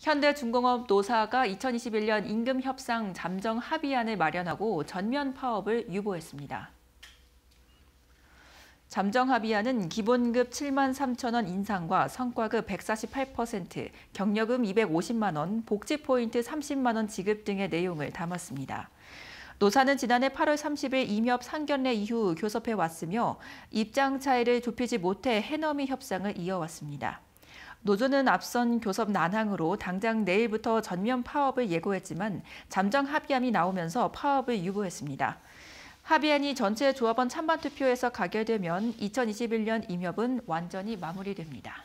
현대중공업 노사가 2021년 임금 협상 잠정 합의안을 마련하고 전면 파업을 유보했습니다. 잠정 합의안은 기본급 7만 3천 원 인상과 성과급 148%, 경력금 250만 원, 복지 포인트 30만 원 지급 등의 내용을 담았습니다. 노사는 지난해 8월 30일 임협 상견례 이후 교섭해 왔으며 입장 차이를 좁히지 못해 해넘이 협상을 이어왔습니다. 노조는 앞선 교섭 난항으로 당장 내일부터 전면 파업을 예고했지만 잠정 합의안이 나오면서 파업을 유보했습니다. 합의안이 전체 조합원 찬반 투표에서 가결되면 2021년 임협은 완전히 마무리됩니다.